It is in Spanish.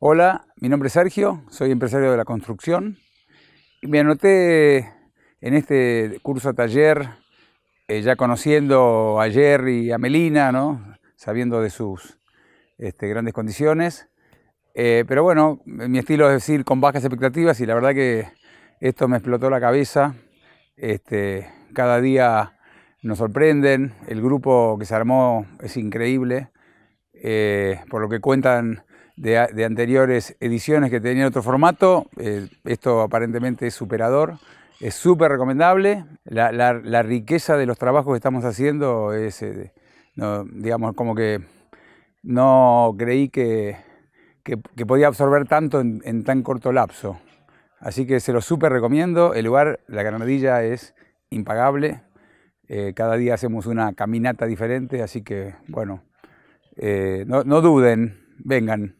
Hola, mi nombre es Sergio, soy empresario de la construcción. Me anoté en este curso taller, eh, ya conociendo a Jerry y a Melina, sabiendo de sus este, grandes condiciones. Eh, pero bueno, mi estilo es decir con bajas expectativas y la verdad que esto me explotó la cabeza. Este, cada día nos sorprenden, el grupo que se armó es increíble, eh, por lo que cuentan de, anteriores ediciones que tenían otro formato. Eh, esto aparentemente es superador. Es súper recomendable. La, riqueza de los trabajos que estamos haciendo es, eh, digamos, como que no creí que, que, podía absorber tanto en, tan corto lapso. Así que se lo súper recomiendo. El lugar, la granadilla, es impagable. Eh, cada día hacemos una caminata diferente, así que, bueno, no duden, vengan.